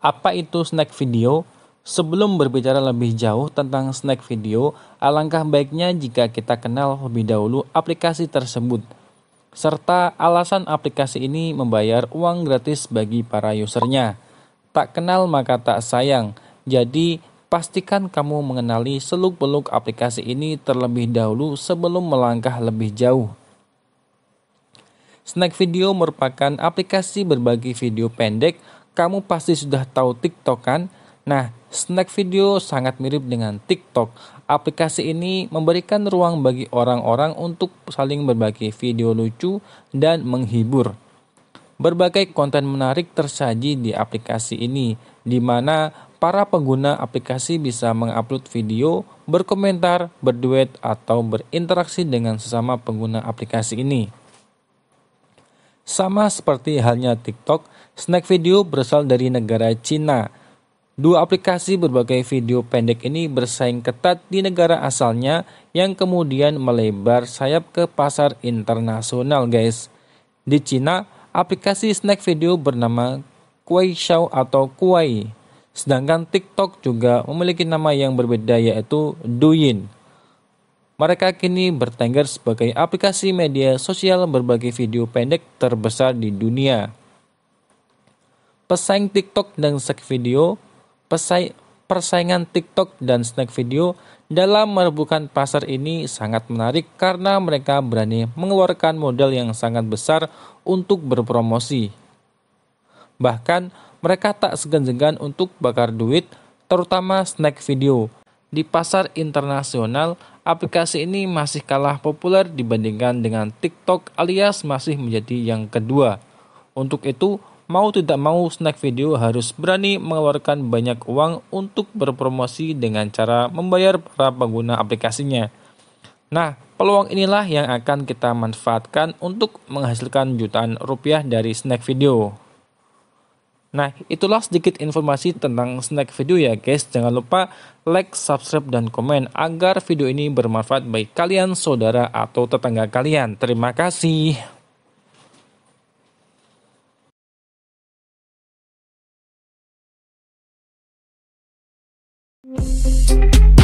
Apa itu snack video? Sebelum berbicara lebih jauh tentang snack video, alangkah baiknya jika kita kenal lebih dahulu aplikasi tersebut, serta alasan aplikasi ini membayar uang gratis bagi para usernya. Tak kenal maka tak sayang. Jadi, pastikan kamu mengenali seluk-beluk aplikasi ini terlebih dahulu sebelum melangkah lebih jauh. Snack Video merupakan aplikasi berbagi video pendek. Kamu pasti sudah tahu TikTok kan? Nah, Snack Video sangat mirip dengan TikTok. Aplikasi ini memberikan ruang bagi orang-orang untuk saling berbagi video lucu dan menghibur. Berbagai konten menarik tersaji di aplikasi ini, di mana para pengguna aplikasi bisa mengupload video, berkomentar, berduet, atau berinteraksi dengan sesama pengguna aplikasi ini. Sama seperti halnya TikTok, Snack Video berasal dari negara Cina. Dua aplikasi berbagai video pendek ini bersaing ketat di negara asalnya yang kemudian melebar sayap ke pasar internasional, guys. Di Cina, aplikasi snack video bernama Kuai Xiao atau Kuai. Sedangkan TikTok juga memiliki nama yang berbeda yaitu Douyin. Mereka kini bertengger sebagai aplikasi media sosial berbagi video pendek terbesar di dunia. Pesaing TikTok dan Snack Video, pesaing persaingan TikTok dan Snack Video dalam merebutkan pasar ini sangat menarik karena mereka berani mengeluarkan modal yang sangat besar untuk berpromosi. Bahkan mereka tak segan-segan untuk bakar duit terutama snack video. Di pasar internasional, aplikasi ini masih kalah populer dibandingkan dengan TikTok alias masih menjadi yang kedua. Untuk itu, mau tidak mau snack video harus berani mengeluarkan banyak uang untuk berpromosi dengan cara membayar para pengguna aplikasinya. Nah, peluang inilah yang akan kita manfaatkan untuk menghasilkan jutaan rupiah dari snack video. Nah, itulah sedikit informasi tentang snack video ya guys. Jangan lupa like, subscribe, dan komen agar video ini bermanfaat bagi kalian, saudara, atau tetangga kalian. Terima kasih. Música